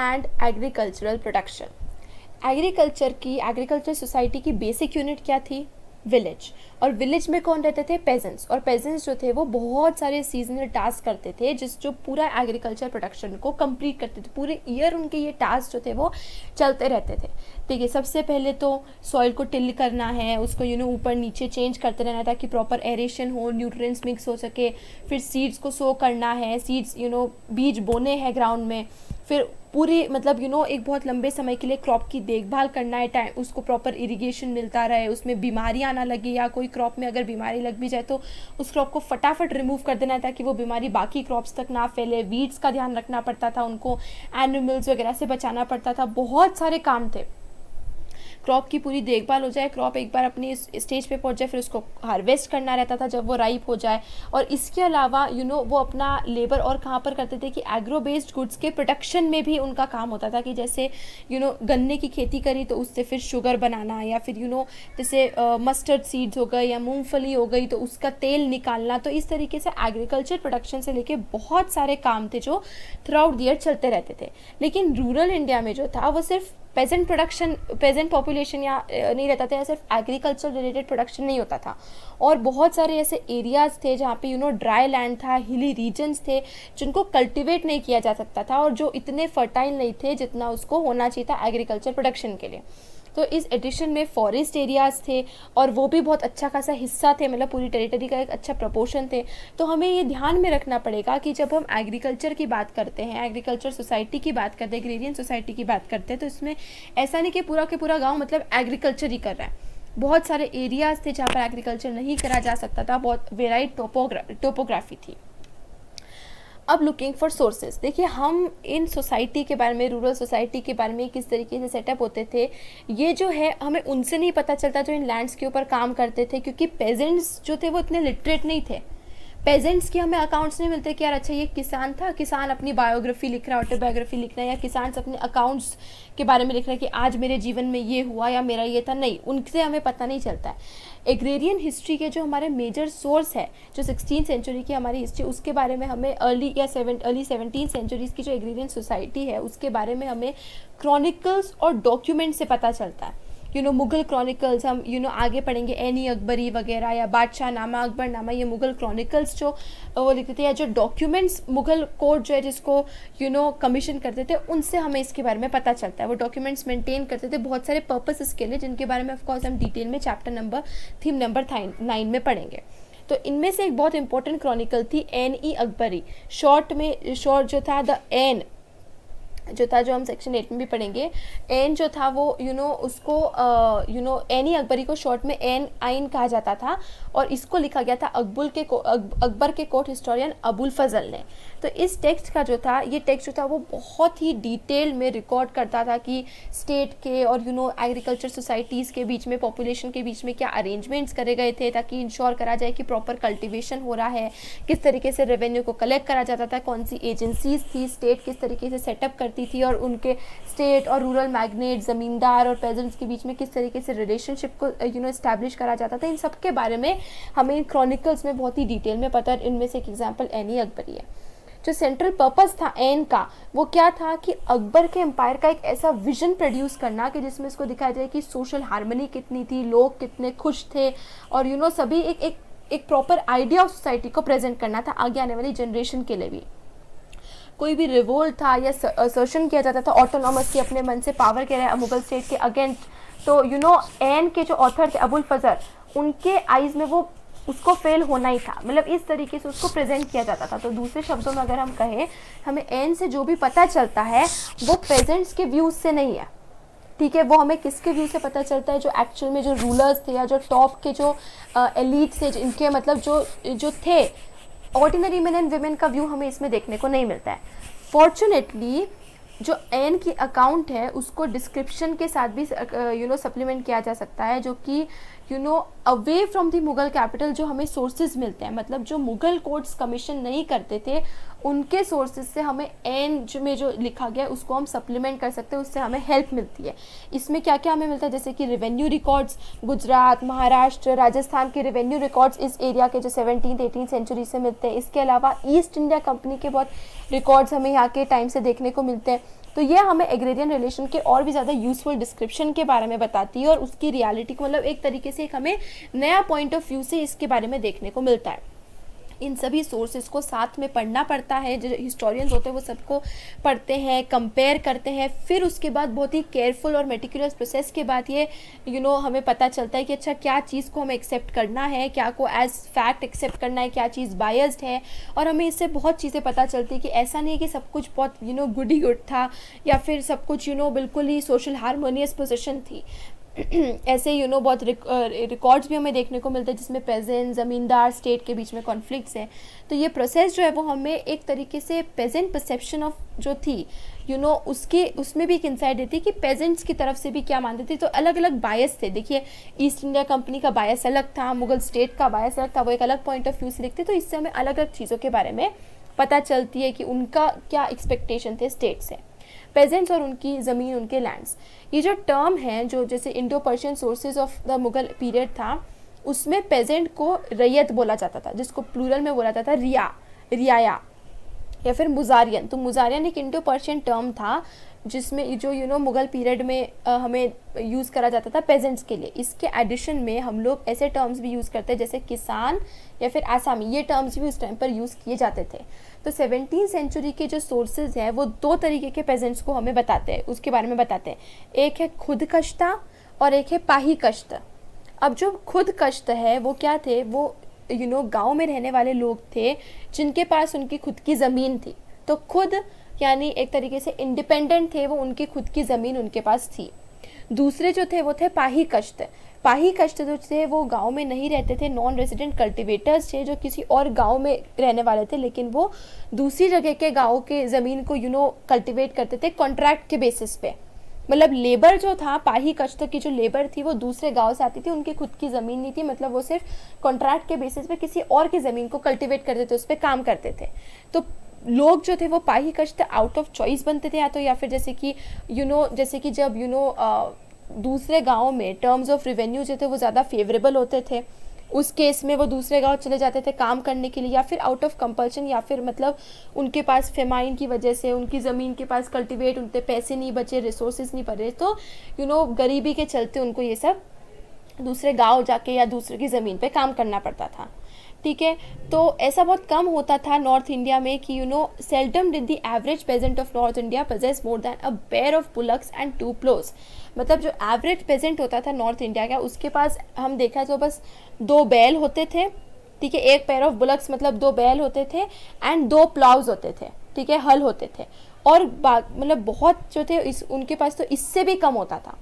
and agricultural production agriculture की agriculture society की basic unit क्या थी विलेज और विलेज में कौन रहते थे पेजेंट्स और पेजेंट्स जो थे वो बहुत सारे सीजनल टास्क करते थे जिस जो पूरा एग्रीकल्चर प्रोडक्शन को कंप्लीट करते थे पूरे ईयर उनके ये टास्क जो थे वो चलते रहते थे ठीक है सबसे पहले तो सॉइल को टिल करना है उसको यू नो ऊपर नीचे चेंज करते रहना ताकि प्रॉपर एरेशन हो न्यूट्रिएंट्स मिक्स हो सके फिर सीड्स को सो करना है सीड्स यू नो बीज बोने हैं ग्राउंड में फिर पूरे मतलब यू नो एक बहुत लंबे समय के लिए क्रॉप की देखभाल करना है टाइम उसको प्रॉपर इरिगेशन मिलता रहे उसमें बीमारी आना लगे या कोई क्रॉप में अगर बीमारी लग भी जाए तो उस क्रॉप को फटाफट रिमूव कर देना है ताकि वो बीमारी बाकी क्रॉप्स तक ना फैले वीड्स का ध्यान रखना पड़ता था उनको एनिमल्स वगैरह से बचाना पड़ता था बहुत सारे काम थे क्रॉप की पूरी देखभाल हो जाए क्रॉप एक बार अपनी स्टेज पे पहुंच जाए फिर उसको हार्वेस्ट करना रहता था जब वो राइप हो जाए और इसके अलावा यू you नो know, वो अपना लेबर और कहाँ पर करते थे कि एग्रो बेस्ड गुड्स के प्रोडक्शन में भी उनका काम होता था कि जैसे यू you नो know, गन्ने की खेती करी तो उससे फिर शुगर बनाना या फिर यू you नो know, जैसे मस्टर्ड सीड्स हो गए या मूँगफली हो गई तो उसका तेल निकालना तो इस तरीके से एग्रीकल्चर प्रोडक्शन से लेके बहुत सारे काम थे जो थ्रू आउट दियर चलते रहते थे लेकिन रूरल इंडिया में जो था वो सिर्फ पेजेंट प्रोडक्शन पेजेंट पॉपुलेशन या नहीं रहता था या सिर्फ एग्रीकल्चर रिलेटेड प्रोडक्शन नहीं होता था और बहुत सारे ऐसे एरियाज़ थे जहाँ पे यू नो ड्राई लैंड था हिली रीजन्स थे जिनको कल्टिवेट नहीं किया जा सकता था और जो इतने फर्टाइल नहीं थे जितना उसको होना चाहिए था एग्रीकल्चर प्रोडक्शन के लिए तो इस एडिशन में फॉरेस्ट एरियाज़ थे और वो भी बहुत अच्छा खासा हिस्सा थे मतलब पूरी टेरिटरी का एक अच्छा प्रपोर्शन थे तो हमें ये ध्यान में रखना पड़ेगा कि जब हम एग्रीकल्चर की बात करते हैं एग्रीकल्चर सोसाइटी की बात करते हैं ग्रेरियन सोसाइटी की बात करते हैं तो इसमें ऐसा नहीं कि पूरा के पूरा गाँव मतलब एग्रीकल्चर ही कर रहा है बहुत सारे एरियाज़ थे जहाँ पर एग्रीकल्चर नहीं करा जा सकता था बहुत वेराइट टोपोग्रा टोपोग्राफी थी अब लुकिंग फॉर सोर्सेज देखिए हम इन सोसाइटी के बारे में रूरल सोसाइटी के बारे में किस तरीके से सेटअप होते थे ये जो है हमें उनसे नहीं पता चलता जो इन लैंड्स के ऊपर काम करते थे क्योंकि पेजेंट्स जो थे वो इतने लिटरेट नहीं थे पेजेंट्स के हमें अकाउंट्स नहीं मिलते कि यार अच्छा ये किसान था किसान अपनी बायोग्राफी लिख रहा है ऑटोबायोग्राफी लिख रहा है या किसान अपने अकाउंट्स के बारे में लिख रहा है कि आज मेरे जीवन में ये हुआ या मेरा ये था नहीं उनसे हमें पता नहीं चलता है एग्रेरियन हिस्ट्री के जो हमारे मेजर सोर्स है जो सिक्सटीन सेंचुरी की हमारी हिस्ट्री उसके बारे में हमें अर्ली या सेवन अर्ली सेवनटीन सेंचुरीज़ की जो एग्रेरियन सोसाइटी है उसके बारे में हमें क्रॉनिकल्स और डॉक्यूमेंट से पता चलता है यू नो मुग़ल क्रॉनिकल्स हम यू नो आगे पढ़ेंगे एनी अकबरी वगैरह या बादशाह नामा अकबर नामा ये मुग़ल क्रॉनिकल्स जो वो लिखते थे या जो डॉक्यूमेंट्स मुग़ल कोर्ट जो है जिसको यू नो कमीशन करते थे उनसे हमें इसके बारे में पता चलता है वो डॉक्यूमेंट्स मेंटेन करते थे बहुत सारे पर्पज इसके लिए जिनके बारे में ऑफकोर्स हम डिटेल में chapter number theme number nine में पढ़ेंगे तो इनमें से एक बहुत इंपॉर्टेंट क्रॉनिकल थी एन ई अकबरी शॉर्ट में शॉर्ट जो था द एन जो था जो हम सेक्शन एट में भी पढ़ेंगे एन जो था वो यू you नो know, उसको यू नो एन ही अकबरी को शॉर्ट में एन आइन कहा जाता था और इसको लिखा गया था अकबुल के अकबर के कोर्ट हिस्टोरियन अबुल फजल ने तो इस टेक्स्ट का जो था ये टेक्स्ट जो था वो बहुत ही डिटेल में रिकॉर्ड करता था कि स्टेट के और यू नो एग्रीकल्चर सोसाइटीज़ के बीच में पॉपुलेशन के बीच में क्या अरेंजमेंट्स करे गए थे ताकि इंश्योर करा जाए कि प्रॉपर कल्टिवेशन हो रहा है किस तरीके से रेवेन्यू को कलेक्ट करा जाता था कौन सी एजेंसीज थी स्टेट किस तरीके से सेटअप करती करती थी और उनके स्टेट और रूरल मैग्नेट ज़मींदार और पेजेंट्स के बीच में किस तरीके से रिलेशनशिप को यू नो इस्टेब्लिश करा जाता था इन सब के बारे में हमें इन क्रॉनिकल्स में बहुत ही डिटेल में पता है इनमें से एक एग्जाम्पल एनी अकबरी है जो सेंट्रल पर्पस था एन का वो क्या था कि अकबर के एम्पायर का एक ऐसा विजन प्रोड्यूस करना कि जिसमें इसको दिखाया जाए कि सोशल हारमोनी कितनी थी लोग कितने खुश थे और यू you नो know, सभी एक एक एक प्रॉपर आइडिया ऑफ सोसाइटी को प्रेजेंट करना था आगे आने वाली जनरेशन के लिए भी कोई भी रिवोल्ट था या असर्शन किया जाता था ऑटोनॉमस की अपने मन से पावर के रहे मुगल स्टेट के अगेंस्ट तो यू नो एन के जो ऑथर थे अबुल फजर उनके आइज़ में वो उसको फेल होना ही था मतलब इस तरीके से उसको प्रेजेंट किया जाता था तो दूसरे शब्दों में अगर हम कहें हमें एन से जो भी पता चलता है वो प्रेजेंट्स के व्यूज़ से नहीं है ठीक है वो हमें किसके व्यू से पता चलता है जो एक्चुअल में जो रूलर्स थे या जो टॉप के जो एलिट्स थे इनके मतलब जो जो थे ऑर्डिनरी मैन एंड वेमेन का व्यू हमें इसमें देखने को नहीं मिलता है फॉर्चुनेटली जो एन की अकाउंट है उसको डिस्क्रिप्शन के साथ भी यू नो सप्लीमेंट किया जा सकता है जो कि you know away from the Mughal capital जो हमें सोर्सेज मिलते हैं मतलब जो मुगल कोर्ट्स कमीशन नहीं करते थे उनके सोर्सेज से हमें एन जो में जो लिखा गया है उसको हम सप्लीमेंट कर सकते हैं उससे हमें हेल्प मिलती है इसमें क्या क्या हमें मिलता है जैसे कि रेवेन्यू रिकॉर्ड्स गुजरात महाराष्ट्र राजस्थान के रेवेन्यू रिकॉर्ड्स इस एरिया के जो सेवनटीन एटीन सेंचुरी से मिलते हैं इसके अलावा ईस्ट इंडिया कंपनी के बहुत रिकॉर्ड्स हमें यहाँ के टाइम से देखने को मिलते हैं तो ये हमें एग्रेरियन रिलेशन के और भी ज़्यादा यूजफुल डिस्क्रिप्शन के बारे में बताती है और उसकी रियलिटी को मतलब एक तरीके से से एक हमें नया पॉइंट ऑफ व्यू से इसके बारे में देखने को मिलता है इन सभी सोर्सेज को साथ में पढ़ना पड़ता है जो हिस्टोरियंस होते हैं वो सबको पढ़ते हैं कंपेयर करते हैं फिर उसके बाद बहुत ही केयरफुल और मेटिकुलस प्रोसेस के बाद ये यू you नो know, हमें पता चलता है कि अच्छा क्या चीज़ को हमें एक्सेप्ट करना है क्या को एज फैक्ट एक्सेप्ट करना है क्या चीज़ बायस्ड है और हमें इससे बहुत चीज़ें पता चलती है कि ऐसा नहीं है कि सब कुछ बहुत यू नो गुड ही गुड था या फिर सब कुछ यू you नो know, बिल्कुल ही सोशल हारमोनियस पोजिशन थी ऐसे यू नो बहुत रिकॉर्ड्स भी हमें देखने को मिलते हैं जिसमें पेजेंट ज़मींदार स्टेट के बीच में कॉन्फ्लिक्ट्स हैं तो ये प्रोसेस जो है वो हमें एक तरीके से पेजेंट परसेप्शन ऑफ जो थी यू you नो know, उसके उसमें भी एक इंसाइट देती कि पेजेंट्स की तरफ से भी क्या मानते थे तो अलग अलग बायस थे देखिए ईस्ट इंडिया कंपनी का बायस अलग था मुगल स्टेट का बायस अलग था वो एक अलग पॉइंट ऑफ व्यू से देखते तो इससे हमें अलग अलग चीज़ों के बारे में पता चलती है कि उनका क्या एक्सपेक्टेशन थे स्टेट से पेजेंट्स और उनकी ज़मीन उनके लैंड्स ये जो टर्म है जो जैसे Indo Persian sources of the Mughal period था उसमें पेजेंट को रैयत बोला जाता था जिसको प्लूरल में बोला जाता था रिया रियाया या फिर मुजारियन तो मुजारियन एक इंडो पर्शियन टर्म था जिसमें जो यू नो मुग़ल पीरियड में आ, हमें यूज़ करा जाता था पेजेंट्स के लिए इसके एडिशन में हम लोग ऐसे टर्म्स भी यूज़ करते हैं जैसे किसान या फिर आसामी ये टर्म्स भी उस टाइम पर यूज़ किए जाते थे तो सेवनटीन सेंचुरी के जो सोर्सेज हैं वो दो तरीके के पेजेंट्स को हमें बताते हैं उसके बारे में बताते हैं एक है खुद कश्ता और एक है पाही कश्त अब जो खुद कश्त है वो क्या थे वो यू नो गांव में रहने वाले लोग थे जिनके पास उनकी खुद की ज़मीन थी तो खुद यानी एक तरीके से इंडिपेंडेंट थे वो उनकी खुद की ज़मीन उनके पास थी दूसरे जो थे वो थे पाही कश्त पाही कश्त जो थे वो गांव में नहीं रहते थे नॉन रेजिडेंट कल्टिवेटर्स थे जो किसी और गांव में रहने वाले थे लेकिन वो दूसरी जगह के गांव के ज़मीन को यू नो कल्टिवेट करते थे कॉन्ट्रैक्ट के बेसिस पे मतलब लेबर जो था पाही कश्त की जो लेबर थी वो दूसरे गांव से आती थी उनकी खुद की ज़मीन नहीं थी मतलब वो सिर्फ कॉन्ट्रैक्ट के बेसिस पे किसी और की ज़मीन को कल्टीवेट करते थे उस पर काम करते थे तो लोग जो थे वो पाही कश्त आउट ऑफ चॉइस बनते थे या तो या फिर जैसे कि यू you नो know, जैसे कि जब यू you नो know, दूसरे गाँव में टर्म्स ऑफ रिवेन्यू जो थे वो ज़्यादा फेवरेबल होते थे उस केस में वो दूसरे गांव चले जाते थे काम करने के लिए या फिर आउट ऑफ कंपल्शन या फिर मतलब उनके पास फेमाइन की वजह से उनकी ज़मीन के पास कल्टीवेट उनके पैसे नहीं बचे रिसोर्सेज नहीं बचे तो यू you नो know, गरीबी के चलते उनको ये सब दूसरे गांव जाके या दूसरे की ज़मीन पे काम करना पड़ता था ठीक है तो ऐसा बहुत कम होता था नॉर्थ इंडिया में कि you know seldom did the average peasant of north India possess more than a pair of bullocks and two ploughs मतलब जो एवरेज पेजेंट होता था नॉर्थ इंडिया का उसके पास हम देखा तो बस दो बैल होते थे ठीक है एक पेयर ऑफ बुलक्स मतलब दो बैल होते थे एंड दो प्लाउज होते थे ठीक है हल होते थे और मतलब बहुत जो थे इस उनके पास तो इससे भी कम होता था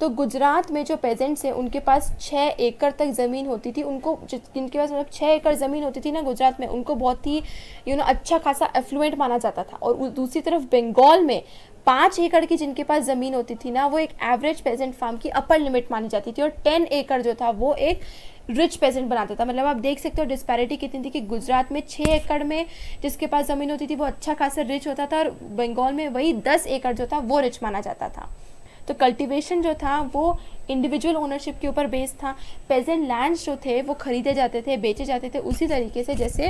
तो गुजरात में जो पेजेंट्स हैं उनके पास छः एकड़ तक ज़मीन होती थी उनको जिनके पास मतलब छः एकड़ ज़मीन होती थी ना गुजरात में उनको बहुत ही यू नो अच्छा खासा एफ्लुएंट माना जाता था और दूसरी तरफ बंगाल में पाँच एकड़ की जिनके पास ज़मीन होती थी ना वो एक एवरेज पेजेंट फार्म की अपर लिमिट मानी जाती थी और टेन एकड़ जो था वो एक रिच पेजेंट बनाता था मतलब आप देख सकते हो डिस्पैरिटी कितनी थी कि गुजरात में छः एकड़ में जिसके पास ज़मीन होती थी वो अच्छा खासा रिच होता था और बंगाल में वही दस एकड़ जो था वो रिच माना जाता था तो कल्टीवेशन जो था वो इंडिविजुअल ओनरशिप के ऊपर बेस्ड था पेजेंट लैंड्स जो थे वो खरीदे जाते थे बेचे जाते थे उसी तरीके से जैसे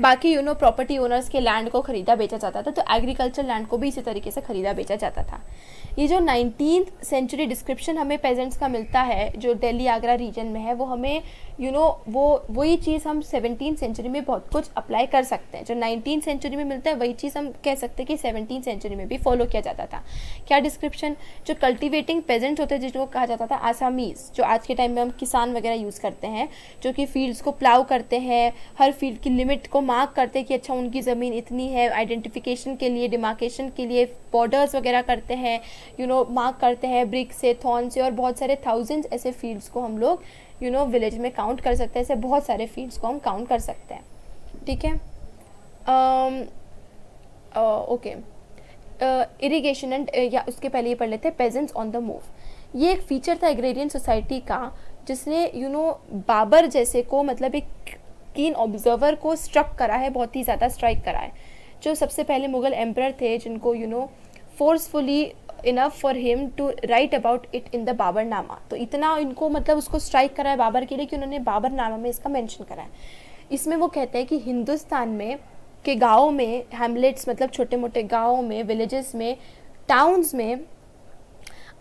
बाकी यू नो प्रॉपर्टी ओनर्स के लैंड को खरीदा बेचा जाता था तो एग्रीकल्चर लैंड को भी इसी तरीके से खरीदा बेचा जाता था ये जो नाइनटीन सेंचुरी डिस्क्रिप्शन हमें पेजेंट्स का मिलता है जो दिल्ली आगरा रीजन में है वो हमें यू you नो know, वो वही चीज़ हम सेवनटीन सेंचुरी में बहुत कुछ अप्लाई कर सकते हैं जो नाइनटीन सेंचुरी में मिलता है वही चीज़ हम कह सकते हैं कि सेवनटीन सेंचुरी में भी फॉलो किया जाता था क्या डिस्क्रिप्शन जो कल्टिवेटिंग पेजेंट्स होते हैं जिनको कहा जाता था आसामीज जो आज के टाइम में हम किसान वगैरह यूज़ करते हैं जो कि फील्ड्स को प्लाव करते हैं हर फील्ड की लिमिट को मार्क करते हैं कि अच्छा उनकी ज़मीन इतनी है आइडेंटिफिकेशन के लिए डिमार्केशन के लिए बॉर्डर्स वगैरह करते हैं यू नो मार्क करते हैं ब्रिक से थॉन से और बहुत सारे थाउजेंड्स ऐसे फील्ड्स को हम लोग यू नो विलेज में काउंट कर सकते हैं ऐसे बहुत सारे फील्ड्स को हम काउंट कर सकते हैं ठीक है ओके इरीगेशन एंड या उसके पहले ये पढ़ लेते हैं पेजेंट्स ऑन द मूव ये एक फीचर था एग्रेरियन सोसाइटी का जिसने you you know know, Babur जैसे को मतलब एक कीन ऑब्जर्वर को स्ट्रक करा है बहुत ही ज़्यादा स्ट्राइक करा है जो सबसे पहले मुग़ल एम्प्रर थे जिनको you know forcefully enough for him to write about it in the Baburnama तो इतना इनको मतलब उसको स्ट्राइक करा है बाबर के लिए कि उन्होंने बाबर नामा में इसका मैंशन करा है इसमें वो कहते हैं कि हिंदुस्तान में के गाँव में हेमलेट्स मतलब छोटे मोटे गाँव में विलेजेस में टाउन्स में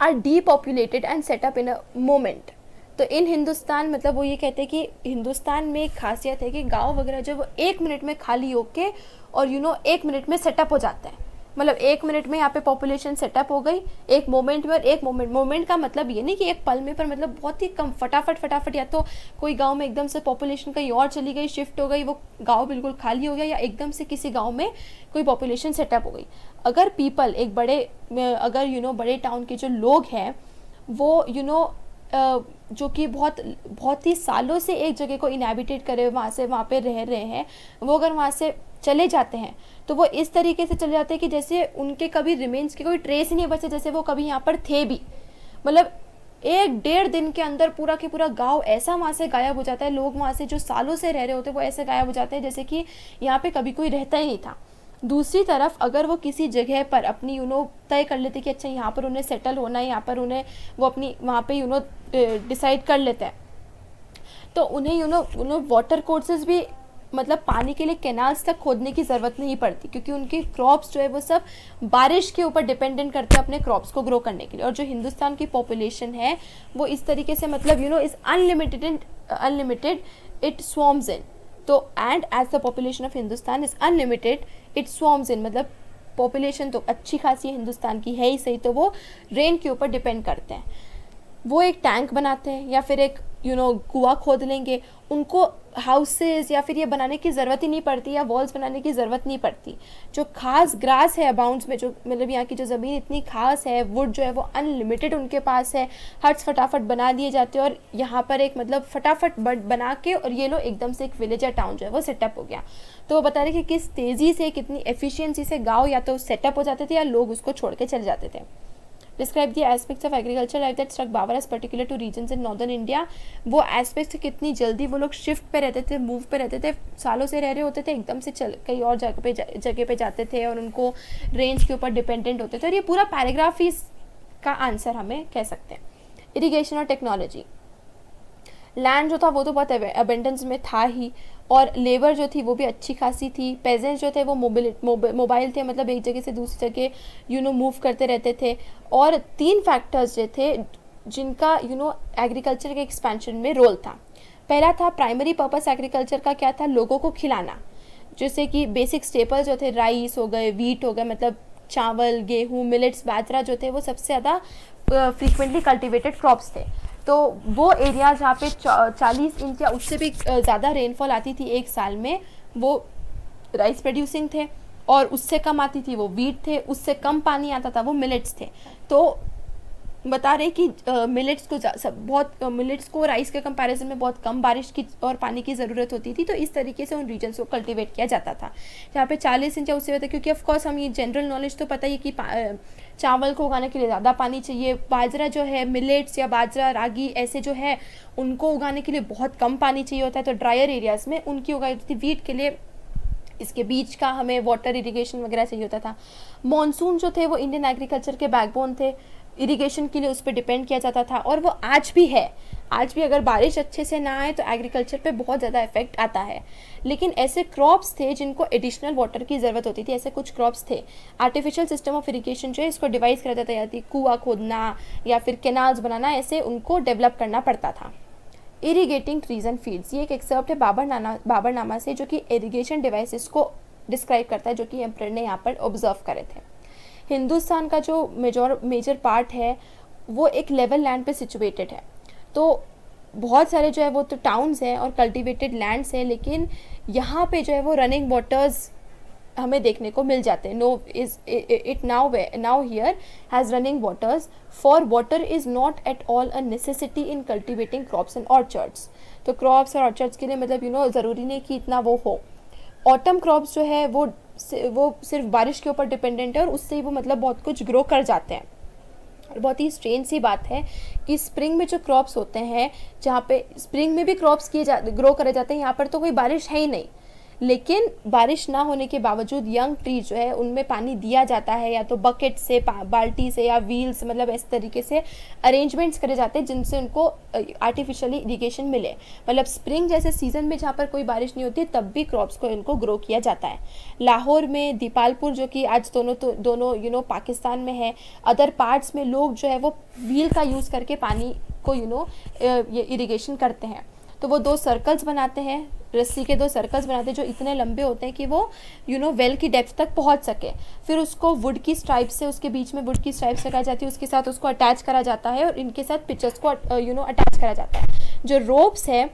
are depopulated and set up in a moment तो इन हिंदुस्तान मतलब वो ये कहते हैं कि हिंदुस्तान में एक खासियत है कि गांव वगैरह जो वो एक मिनट में खाली होके और यू you नो know, एक मिनट में सेटअप हो जाता है मतलब एक मिनट में यहाँ पे पॉपुलेशन सेटअप हो गई एक मोमेंट में और एक मोमेंट मोमेंट का मतलब ये नहीं कि एक पल में पर मतलब बहुत ही कम फटाफट फटाफट या तो कोई गांव में एकदम से पॉपुलेशन कहीं और चली गई शिफ्ट हो गई वो गांव बिल्कुल खाली हो गया या एकदम से किसी गांव में कोई पॉपुलेशन सेटअप हो गई अगर पीपल एक बड़े अगर यू you नो know, बड़े टाउन के जो लोग हैं वो यू you नो know, जो कि बहुत बहुत ही सालों से एक जगह को इनहेबिटेट करे वहाँ से वहाँ पे रह रहे हैं वो अगर वहाँ से चले जाते हैं तो वो इस तरीके से चले जाते हैं कि जैसे उनके कभी रिमेन्स के कोई ट्रेस ही नहीं बचे जैसे वो कभी यहाँ पर थे भी मतलब एक डेढ़ दिन के अंदर पूरा के पूरा गांव ऐसा वहाँ से गायब हो जाता है लोग वहाँ से जो सालों से रह रहे होते हैं वो ऐसे गायब हो जाते हैं जैसे कि यहाँ पे कभी कोई रहता ही नहीं था दूसरी तरफ अगर वो किसी जगह पर अपनी यू नो तय कर लेते कि अच्छा यहाँ पर उन्हें सेटल होना है यहाँ पर उन्हें वो अपनी वहाँ पे यू नो डिसाइड कर लेते हैं तो उन्हें you know you know water courses भी मतलब पानी के लिए कैनाल्स तक खोदने की ज़रूरत नहीं पड़ती क्योंकि उनकी क्रॉप्स जो है वो सब बारिश के ऊपर डिपेंडेंट करते हैं अपने क्रॉप्स को ग्रो करने के लिए और जो हिंदुस्तान की पॉपुलेशन है वो इस तरीके से मतलब you know is unlimited unlimited it swarms in तो and as the population of Hindustan is unlimited it swarms in मतलब पॉपुलेशन तो अच्छी खासी हिंदुस्तान की है ही सही तो वो रेन के ऊपर डिपेंड करते हैं वो एक टैंक बनाते हैं या फिर एक यू नो कुआ खोद लेंगे उनको हाउसेस या फिर ये बनाने की ज़रूरत ही नहीं पड़ती या वॉल्स बनाने की ज़रूरत नहीं पड़ती जो खास ग्रास है अबाउंड्स में जो मतलब यहाँ की जो ज़मीन इतनी खास है वुड जो है वो अनलिमिटेड उनके पास है हट्स फटाफट बना दिए जाते हैं और यहाँ पर एक मतलब फटाफट बना के और ये लो एकदम से एक विलेज या टाउन जो है वो सेटअप हो गया तो वो बता रहे कि किस तेज़ी से कितनी एफिशियंसी से गाँव या तो सेटअप हो जाते थे या लोग उसको छोड़ के चले जाते थे डिस्क्राइब दिया aspects of agriculture life that struck Babur as particular to region in northern India वो एस्पेक्ट्स कितनी जल्दी वो लोग शिफ्ट पे रहते थे मूव पे रहते थे सालों से रह रहे होते थे एकदम से चल कहीं और जगह पे जगह पे जाते थे और उनको रेंज के ऊपर डिपेंडेंट होते थे और ये पूरा पैराग्राफ ही का आंसर हमें कह सकते हैं इरीगेशन और टेक्नोलॉजी लैंड जो था वो तो बहुत अबेंडेंस में था ही और लेबर जो थी वो भी अच्छी खासी थी पेजेंट्स जो थे वो मोबिल मोबाइल थे मतलब एक जगह से दूसरी जगह यू नो मूव करते रहते थे और तीन फैक्टर्स जो थे जिनका यू नो एग्रीकल्चर के एक्सपेंशन में रोल था पहला था प्राइमरी पर्पस एग्रीकल्चर का क्या था लोगों को खिलाना जैसे कि बेसिक स्टेपल जो थे राइस हो गए वीट हो गए मतलब चावल गेहूँ मिलेट्स बाजरा जो थे वो सबसे ज़्यादा फ्रीक्वेंटली कल्टिवेटेड क्रॉप्स थे तो वो एरिया जहाँ पे चालीस इंच या उससे भी ज़्यादा रेनफॉल आती थी एक साल में वो राइस प्रोड्यूसिंग थे और उससे कम आती थी वो वीट थे उससे कम पानी आता था वो मिलेट्स थे तो बता रहे हैं कि मिलेट्स को सब बहुत मिलेट्स को राइस के कंपैरिजन में बहुत कम बारिश की और पानी की ज़रूरत होती थी तो इस तरीके से उन रीजन्स को कल्टीवेट किया जाता था यहाँ पे चालीस इंच या उससे ज़्यादा क्योंकि ऑफकोर्स हम ये जनरल नॉलेज तो पता ही है कि चावल को उगाने के लिए ज़्यादा पानी चाहिए बाजरा जो है मिलेट्स या बाजरा रागी ऐसे जो है उनको उगाने के लिए बहुत कम पानी चाहिए होता है तो ड्रायर एरियाज़ में उनकी उगाई जाती थी वीट के लिए इसके बीच का हमें वाटर इरिगेशन वगैरह चाहिए होता था मॉनसून जो थे वो इंडियन एग्रीकल्चर के बैकबोन थे इरिगेशन के लिए उस पर डिपेंड किया जाता था और वो आज भी है आज भी अगर बारिश अच्छे से ना आए तो एग्रीकल्चर पे बहुत ज़्यादा इफेक्ट आता है लेकिन ऐसे क्रॉप्स थे जिनको एडिशनल वाटर की ज़रूरत होती थी ऐसे कुछ क्रॉप्स थे आर्टिफिशियल सिस्टम ऑफ इरीगेशन जो है इसको डिवाइस करा जाता या तो कुआ खोदना या फिर केनाल्स बनाना ऐसे उनको डेवलप करना पड़ता था इरीगेटिंग ट्रीज एंड फील्ड्स ये एक एक्सर्प्ट है बाबर नाना बाबर नामा से जो कि इरीगेशन डिवाइसेस को डिस्क्राइब करता है जो कि एम्प्रेड ने यहाँ पर ऑब्जर्व करे थे हिंदुस्तान का जो मेजोर मेजर पार्ट है वो एक लेवल लैंड पे सिचुएटेड है तो बहुत सारे जो है वो तो टाउन्स हैं और कल्टिवेटेड लैंड्स हैं लेकिन यहाँ पे जो है वो रनिंग वाटर्स हमें देखने को मिल जाते हैं no is it now now here has running waters for water is not at all a necessity in cultivating crops and orchards तो क्रॉप्स और ऑर्चर्ड्स के लिए मतलब यू you नो know, ज़रूरी नहीं कि इतना वो हो ऑटम क्रॉप्स जो है वो वो सिर्फ बारिश के ऊपर डिपेंडेंट है और उससे ही वो मतलब बहुत कुछ ग्रो कर जाते हैं और बहुत ही स्ट्रेंज सी बात है कि स्प्रिंग में जो क्रॉप्स होते हैं जहाँ पे स्प्रिंग में भी क्रॉप्स किए जा ग्रो करे जाते हैं यहाँ पर तो कोई बारिश है ही नहीं लेकिन बारिश ना होने के बावजूद यंग ट्री जो है उनमें पानी दिया जाता है या तो बकेट से बाल्टी से या व्हील्स मतलब इस तरीके से अरेंजमेंट्स करे जाते हैं जिनसे उनको आर्टिफिशियली इरीगेशन मिले मतलब स्प्रिंग जैसे सीज़न में जहाँ पर कोई बारिश नहीं होती तब भी क्रॉप्स को इनको ग्रो किया जाता है लाहौर में दीपालपुर जो कि आज दोनों तो, दोनों यू नो पाकिस्तान में है अदर पार्ट्स में लोग जो है वो व्हील का यूज़ करके पानी को यू नो ये इरीगेशन करते हैं तो वो दो सर्कल्स बनाते हैं रस्सी के दो सर्कल्स बनाते हैं जो इतने लंबे होते हैं कि वो यू नो वेल की डेप्थ तक पहुंच सके फिर उसको वुड की स्ट्राइप से उसके बीच में वुड की स्ट्राइप्स लगाई जाती है उसके साथ उसको अटैच करा जाता है और इनके साथ पिक्चर्स को यू नो अटैच करा जाता है जो रोप्स है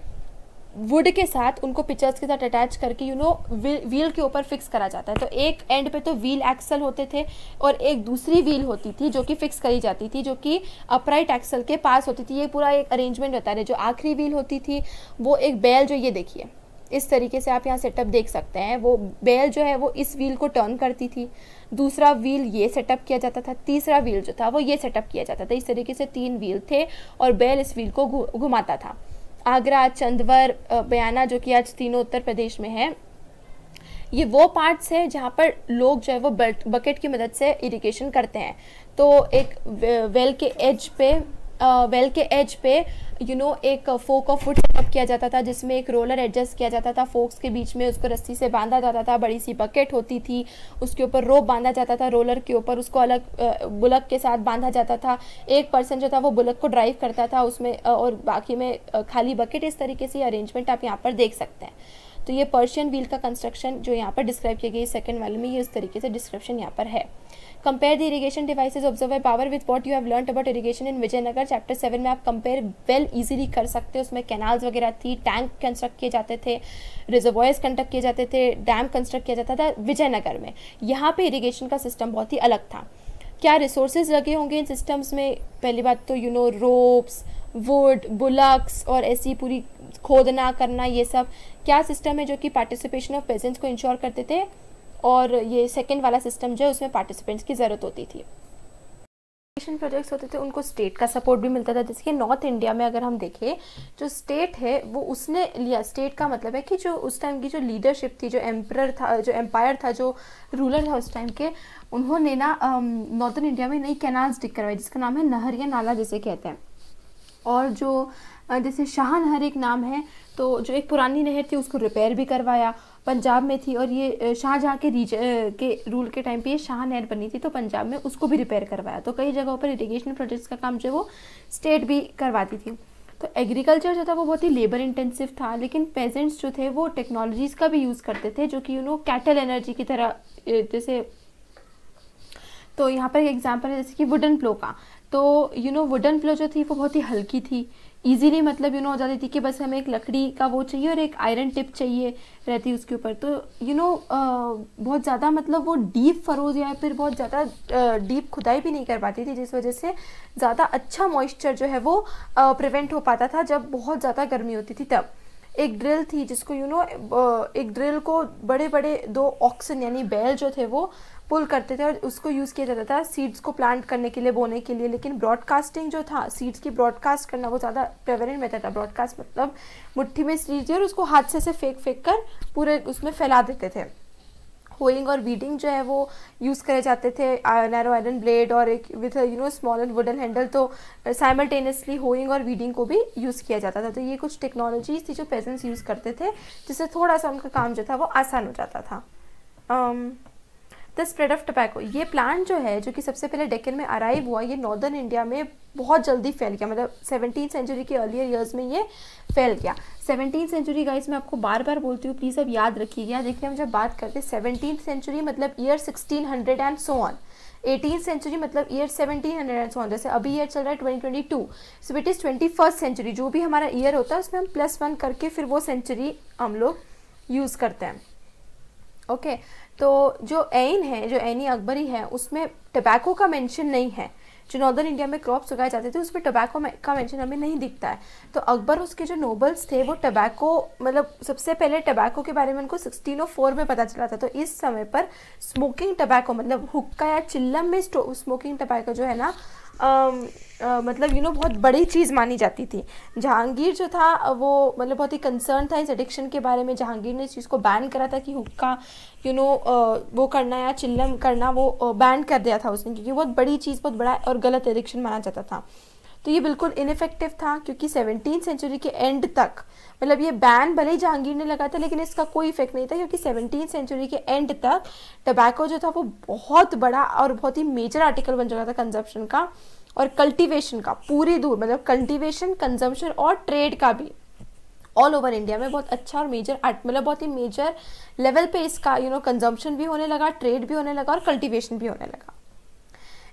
वुड के साथ उनको पिक्चर्स के साथ अटैच करके यू नो व्हील के ऊपर फिक्स करा जाता है तो एक एंड पे तो व्हील एक्सल होते थे और एक दूसरी व्हील होती थी जो कि फिक्स करी जाती थी जो कि अपराइट एक्सल के पास होती थी ये पूरा एक अरेंजमेंट होता है जो आखिरी व्हील होती थी वो एक बैल जो ये देखिए इस तरीके से आप यहाँ सेटअप देख सकते हैं वो बैल जो है वो इस व्हील को टर्न करती थी दूसरा व्हील ये सेटअप किया जाता था तीसरा व्हील जो था वो ये सेटअप किया जाता था इस तरीके से तीन व्हील थे और बैल इस व्हील को घुमाता था आगरा चंदवर बयाना जो कि आज तीनों उत्तर प्रदेश में है ये वो पार्ट्स है जहाँ पर लोग जो है वो बकेट की मदद से इरिगेशन करते हैं तो एक वेल के एज पे वेल के एज पे यू you नो know, एक फोक ऑफ फुट सेटअप किया जाता था जिसमें एक रोलर एडजस्ट किया जाता था फोक्स के बीच में उसको रस्सी से बांधा जाता था बड़ी सी बकेट होती थी उसके ऊपर रोप बांधा जाता था रोलर के ऊपर उसको अलग बुलक के साथ बांधा जाता था एक पर्सन जो था वो बुलक को ड्राइव करता था उसमें और बाकी में खाली बकेट इस तरीके से अरेंजमेंट आप यहाँ पर देख सकते हैं तो ये पर्शियन व्हील का कंस्ट्रक्शन जो यहाँ पर डिस्क्राइब किया गया सेकेंड वाले में ये उस तरीके से डिस्क्रिप्शन यहाँ पर है compare the irrigation device observe power with what you have learn about irrigation in Vijayanagar chapter seven में आप कंपेयर वेल इजीली कर सकते हो उसमें कैनाल्स वगैरह थी टैंक कंस्ट्रक्ट किए जाते थे रिजर्वॉयर्स कंडक्ट किए जाते थे डैम कंस्ट्रक्ट किया जाता था विजयनगर में यहाँ पर इरीगेशन का सिस्टम बहुत ही अलग था क्या रिसोर्सेज लगे होंगे इन सिस्टम्स में पहली बात तो you know ropes wood bullocks और ऐसी पूरी खोदना करना ये सब क्या सिस्टम है जो कि पार्टिसिपेशन ऑफ पेजेंट्स को इंश्योर करते थे और ये सेकेंड वाला सिस्टम जो है उसमें पार्टिसिपेंट्स की ज़रूरत होती थी एजुकेशन प्रोजेक्ट्स होते थे उनको स्टेट का सपोर्ट भी मिलता था जैसे कि नॉर्थ इंडिया में अगर हम देखें जो स्टेट है वो उसने लिया स्टेट का मतलब है कि जो उस टाइम की जो लीडरशिप थी जो एम्पर था जो एम्पायर था जो रूलर था उस टाइम के उन्होंने ना नॉर्थन um, इंडिया में नई कैनाल्स डिक करवाई जिसका नाम है नहर या नाला जिसे कहते हैं और जो जैसे शाहनहर एक नाम है तो जो एक पुरानी नहर थी उसको रिपेयर भी करवाया पंजाब में थी और ये शाहजहाँ के रीज के रूल के टाइम पे ये शाह नहर बनी थी तो पंजाब में उसको भी रिपेयर करवाया तो कई जगहों पर इरीगेशन प्रोजेक्ट्स का काम जो है वो स्टेट भी करवाती थी तो एग्रीकल्चर जो था वो बहुत ही लेबर इंटेंसिव था लेकिन पेजेंट्स जो थे वो टेक्नोलॉजीज़ का भी यूज़ करते थे जो कि यू नो कैटल एनर्जी की तरह जैसे तो यहाँ पर एक एग्जाम्पल है जैसे कि वुडन प्लो का तो यू नो वुडन प्लो जो थी वो बहुत ही हल्की थी ईजीली मतलब यू नो हो जाती थी कि बस हमें एक लकड़ी का वो चाहिए और एक आयरन टिप चाहिए रहती उसके ऊपर तो यू नो बहुत ज़्यादा मतलब वो डीप फरोज या फिर बहुत ज़्यादा डीप खुदाई भी नहीं कर पाती थी जिस वजह से ज़्यादा अच्छा मॉइस्चर जो है वो प्रिवेंट हो पाता था जब बहुत ज़्यादा गर्मी होती थी तब एक ड्रिल थी जिसको यू you नो know, एक ड्रिल को बड़े बड़े दो ऑक्सन यानी बैल जो थे वो पुल करते थे और उसको यूज़ किया जाता था सीड्स को प्लांट करने के लिए बोने के लिए लेकिन ब्रॉडकास्टिंग जो था सीड्स की ब्रॉडकास्ट करना वो ज़्यादा प्रेवरेंट रहता था ब्रॉडकास्ट मतलब मुट्ठी में सीड थी और उसको हाथ से से फेंक फेंक कर पूरे उसमें फैला देते थे होइंग और वीडिंग जो है वो यूज़ करे जाते थे नैरो आयरन ब्लेड और एक with you know small and wooden handle तो साइमल्टेनियसली होइंग और वीडिंग को भी यूज़ किया जाता था तो ये कुछ टेक्नोलॉजीज थी जो पेजेंट्स यूज़ करते थे जिससे थोड़ा सा उनका काम जो था वो आसान हो जाता था um, the spread of tobacco ये प्लांट जो है जो कि सबसे पहले डेकन में अराइव हुआ ये नॉर्दर्न इंडिया में बहुत जल्दी फैल गया मतलब सेवनटीन सेंचुरी के अर्लियर ईयर्स में ये फैल गया सेवनटीन सेंचुरी गाइस मैं आपको बार बार बोलती हूँ प्लीज़ अब याद रखिएगा देखिए हम जब बात करते हैं सेवनटीन सेंचुरी मतलब year sixteen hundred and so on eighteen century मतलब year seventeen hundred and so on जैसे अभी ईयर चल रहा है twenty twenty two so it is twenty first century जो भी हमारा ईयर होता है उसमें हम प्लस वन करके फिर वो सेंचुरी हम लोग यूज़ करते हैं ओके तो जो एन है जो एनी अकबरी है उसमें टबैको का मेंशन नहीं है जो नॉर्दर्न इंडिया में क्रॉप्स उगाए जाते थे उसमें टबैको का मेंशन हमें नहीं दिखता है तो अकबर उसके जो नोबल्स थे वो टबैको मतलब सबसे पहले टबैको के बारे में उनको 1604 में पता चला था तो इस समय पर स्मोकिंग टबैको मतलब हुक्का या चिल्लम में स्मोकिंग टबैको जो है ना मतलब यू नो बहुत बड़ी चीज़ मानी जाती थी जहांगीर जो था वो मतलब बहुत ही कंसर्न था इस एडिक्शन के बारे में जहांगीर ने इस चीज़ को बैन करा था कि हुक्का यू नो वो करना या चिल्लम करना वो बैन कर दिया था उसने क्योंकि बहुत बड़ी चीज़ बहुत बड़ा और गलत एडिक्शन माना जाता था तो ये बिल्कुल इनफेक्टिव था क्योंकि सेवनटीन सेंचुरी के एंड तक मतलब ये बैन भले ही जहांगीर ने लगा था लेकिन इसका कोई इफेक्ट नहीं था क्योंकि सेवनटीन सेंचुरी के एंड तक टबैको जो था वो बहुत बड़ा और बहुत ही मेजर आर्टिकल बन चुका था कंजप्शन का और कल्टीवेशन का पूरी दूर मतलब कल्टीवेशन कंजम्पशन और ट्रेड का भी ऑल ओवर इंडिया में बहुत अच्छा और मेजर मतलब बहुत ही मेजर लेवल पे इसका यू नो कंजम्पशन भी होने लगा ट्रेड भी होने लगा और कल्टीवेशन भी होने लगा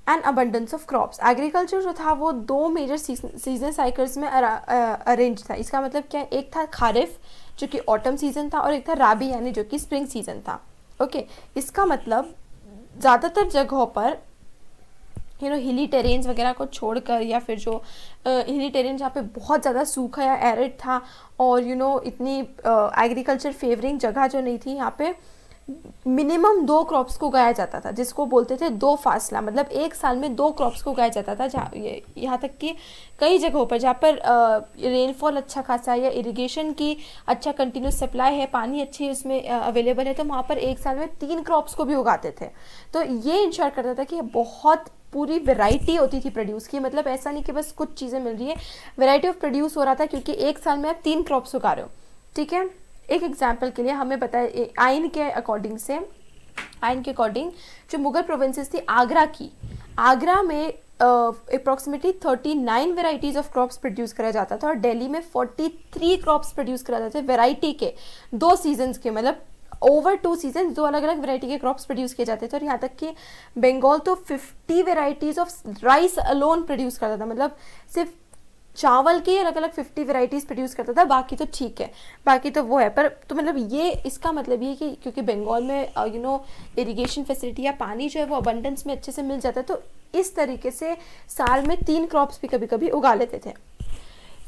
and abundance of crops agriculture जो था वो दो मेजर सीजन साइकिल्स में अरेंज uh, था इसका मतलब क्या एक था खारिफ जो कि ऑटम सीज़न था और एक था राबी यानी जो कि स्प्रिंग सीज़न था ओके okay, इसका मतलब ज़्यादातर जगहों पर यू नो हिली टेरेन्स वगैरह को छोड़कर या फिर जो हिली uh, टेरेन जहाँ पे बहुत ज़्यादा सूखा या एरिड था और यू you नो know, इतनी एग्रीकल्चर uh, फेवरिंग जगह जो नहीं थी यहाँ पे मिनिमम दो क्रॉप्स को उगाया जाता था जिसको बोलते थे दो फासला मतलब एक साल में दो क्रॉप्स को उगाया जाता था जहाँ यहाँ तक कि कई जगहों पर जहाँ पर रेनफॉल अच्छा खासा है या इरिगेशन की अच्छा कंटिन्यूस सप्लाई है पानी अच्छी उसमें अवेलेबल है तो वहाँ पर एक साल में तीन क्रॉप्स को भी उगाते थे तो ये इंश्योर करता था कि बहुत पूरी वैरायटी होती थी प्रोड्यूस की मतलब ऐसा नहीं कि बस कुछ चीज़ें मिल रही है वैरायटी ऑफ प्रोड्यूस हो रहा था क्योंकि एक साल में आप तीन क्रॉप्स उगा रहे हो ठीक है एक एग्जाम्पल के लिए हमें बताया आइन के अकॉर्डिंग से आइन के अकॉर्डिंग जो मुगल प्रोविंसेस थी आगरा की आगरा में approximately thirty nine varieties of crops produce करा जाता था और दिल्ली में फोर्टी थ्री क्रॉप्स प्रोड्यूस करा जाते थे वेराइटी के दो सीजन्स के मतलब ओवर टू सीजन दो अलग अलग वेराइटी के क्रॉप्स प्रोड्यूस किए जाते थे और यहाँ तक कि बंगाल तो fifty varieties of rice alone produce करता था मतलब सिर्फ चावल की अलग अलग फिफ्टी वेराइटीज़ प्रोड्यूस करता था बाकी तो ठीक है बाकी तो वो है पर तो मतलब ये इसका मतलब ये कि क्योंकि बंगाल में यू नो इरीगेशन फैसिलिटी या पानी जो है वो अबंडेंस में अच्छे से मिल जाता है तो इस तरीके से साल में तीन क्रॉप्स भी कभी कभी उगा लेते थे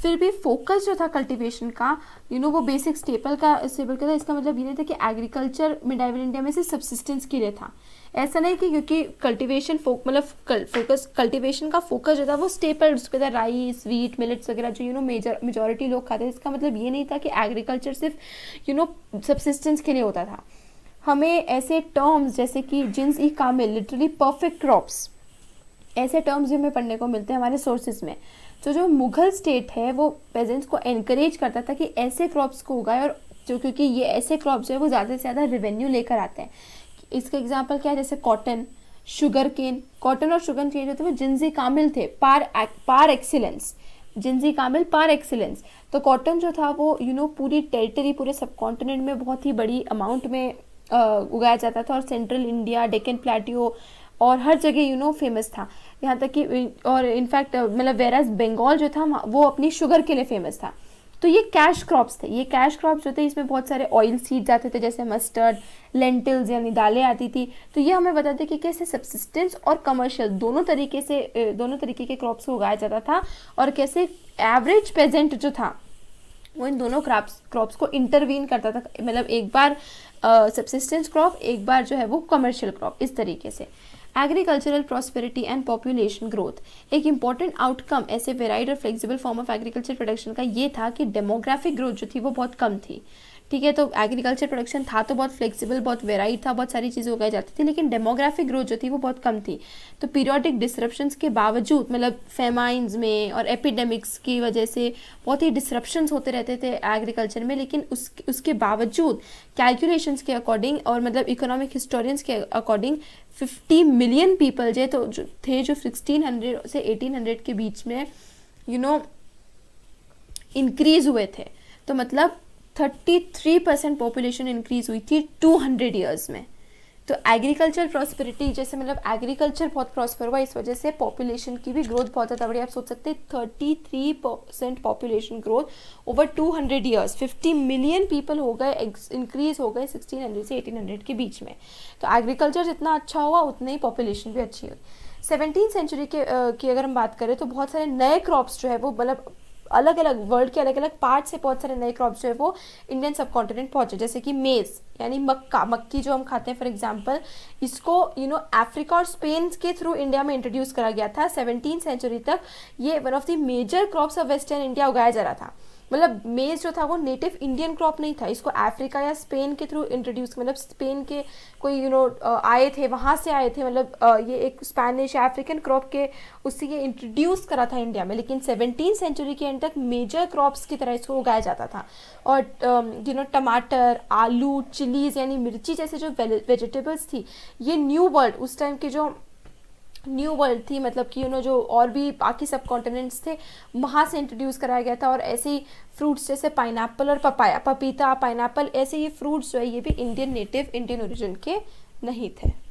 फिर भी फोकस जो था कल्टीवेशन का यू you नो know, वो बेसिक स्टेपल का स्टेपल का था इसका मतलब ये नहीं था कि एग्रीकल्चर मिडाइवल इंडिया में से सब्सिस्टेंस के लिए था ऐसा नहीं कि क्योंकि कल्टीवेशन फोक मतलब फोकस कल्टीवेशन का फोकस जो था वो स्टेपल उसके था राइस वीट मिलेट्स वगैरह जो यू नो मेजर मेजोरिटी लोग खाते थे इसका मतलब ये नहीं था कि एग्रीकल्चर सिर्फ यू नो सब्सिस्टेंस के लिए होता था हमें ऐसे टर्म्स जैसे कि जिन्स ई कामिल लिटरली परफेक्ट क्रॉप्स ऐसे टर्म्स भी हमें पढ़ने को मिलते हैं हमारे सोर्सेज में तो जो मुगल स्टेट है वो पेजेंट्स को एनकरेज करता था कि ऐसे क्रॉप्स को उगाए और जो क्योंकि ये ऐसे क्रॉप्स जो है वो ज़्यादा से ज़्यादा रेवेन्यू लेकर आते हैं इसका एग्जाम्पल क्या है जैसे कॉटन शुगर केन कॉटन और शुगर केन जो थे वो जिनजी कामिल थे पार पार एक्सीलेंस जिनजी कामिल पार एक्सीलेंस तो कॉटन जो था वो यू you नो know, पूरी टेरिटरी पूरे सब कॉन्टिनेंट में बहुत ही बड़ी अमाउंट में उगाया जाता था और सेंट्रल इंडिया डेकन प्लेटियो और हर जगह यू नो फेमस था यहाँ तक कि और इनफैक्ट मतलब वेराज बंगाल जो था वो अपनी शुगर के लिए फेमस था तो ये कैश क्रॉप्स थे ये कैश क्रॉप्स जो थे इसमें बहुत सारे ऑयल सीड्स आते थे जैसे मस्टर्ड लेंटिल्स यानी दालें आती थी तो ये हमें बताते कि कैसे सब्सिस्टेंस और कमर्शियल दोनों तरीके से दोनों तरीके के क्रॉप्स को उगाया जाता था और कैसे एवरेज पेजेंट जो था वो इन दोनों क्रॉप्स क्रॉप्स को इंटरवीन करता था मतलब एक बार सब्सिस्टेंस क्रॉप एक बार जो है वो कमर्शियल क्रॉप इस तरीके से agricultural prosperity and population growth एक इंपॉर्टेंट आउटकम ऐसे वेराइड और flexible form of agriculture production का ये था कि डेमोग्राफिक ग्रोथ जो थी वो बहुत कम थी ठीक है तो एग्रीकल्चर प्रोडक्शन था तो बहुत फ्लेक्सिबल बहुत वेराइट था बहुत सारी चीज़ें उगाई जाती थी लेकिन डेमोग्राफिक ग्रोथ जो थी वो बहुत कम थी तो पीरियोडिक डिस्क्रप्शन के बावजूद मतलब फेमाइंस में और एपिडेमिक्स की वजह से बहुत ही डिस्रप्शंस होते रहते थे एग्रीकल्चर में लेकिन उस उसके बावजूद कैलकुलेशंस के अकॉर्डिंग और मतलब इकोनॉमिक हिस्टोरियंस के अकॉर्डिंग फिफ्टी मिलियन पीपल जे तो जो थे जो सिक्सटीन हंड्रेड से एटीन हंड्रेड के बीच में यू नो इंक्रीज हुए थे तो मतलब 33 परसेंट पॉपुलेशन इंक्रीज हुई थी 200 ईयर्स में तो एग्रीकल्चर प्रॉस्पेरिटी जैसे मतलब एग्रीकल्चर बहुत प्रॉस्पर हुआ इस वजह से पॉपुलेशन की भी ग्रोथ बहुत ज़्यादा बढ़ी आप सोच सकते हैं thirty three percent population growth over two hundred years fifty million people हो गए इंक्रीज हो गए सिक्सटीन हंड्रेड से एटीन हंड्रेड के बीच में तो एग्रीकल्चर जितना अच्छा हुआ उतनी ही पॉपुलेशन भी अच्छी हुई सेवनटीन सेंचुरी के की अगर हम बात करें तो बहुत सारे नए क्रॉप्स जो है वो मतलब अलग अलग वर्ल्ड के अलग अलग पार्ट से बहुत सारे नए क्रॉप जो है वो इंडियन सब कॉन्टिनेंट पहुंचे जैसे कि मेज़ यानी मक्का मक्की जो हम खाते हैं फॉर एग्जाम्पल इसको यू नो अफ्रीका और स्पेन के थ्रू इंडिया में इंट्रोड्यूस करा गया था सेवनटीन सेंचुरी तक ये one of the major crops of western India उगाया जा रहा था मतलब मेज़ जो था वो नेटिव इंडियन क्रॉप नहीं था इसको अफ्रीका या स्पेन के थ्रू इंट्रोड्यूस मतलब स्पेन के कोई यू नो आए थे वहाँ से आए थे मतलब ये एक स्पेनिश अफ्रीकन क्रॉप के उससे ये इंट्रोड्यूस करा था इंडिया में लेकिन सेवनटीन सेंचुरी के एंड तक मेजर क्रॉप्स की तरह इसको उगाया जाता था और यू नो टमाटर आलू चिलीज़ यानी मिर्ची जैसे जो वेजिटेबल्स थी ये न्यू वर्ल्ड उस टाइम के जो न्यू वर्ल्ड थी मतलब कि यू नो जो और भी बाकी सब कॉन्टिनेंट्स थे वहाँ से इंट्रोड्यूस कराया गया था और ऐसे ही फ्रूट्स जैसे पाइन और पपाया पपीता पाइन ऐसे ही फ्रूट्स जो है ये भी इंडियन नेटिव इंडियन ओरिजिन के नहीं थे